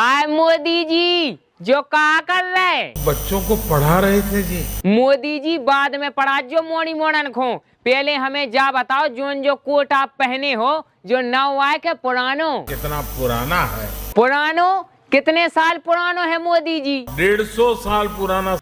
काय मोदी जी जो कहा कर रहे बच्चों को पढ़ा रहे थे जी मोदी जी बाद में पढ़ा जो मोड़ी मोड़न खो पहले हमें जा बताओ जो जो कोट आप पहने हो जो नव आए के पुरानो कितना पुराना है पुरानो कितने साल पुरानो है मोदी जी डेढ़ सौ साल पुराना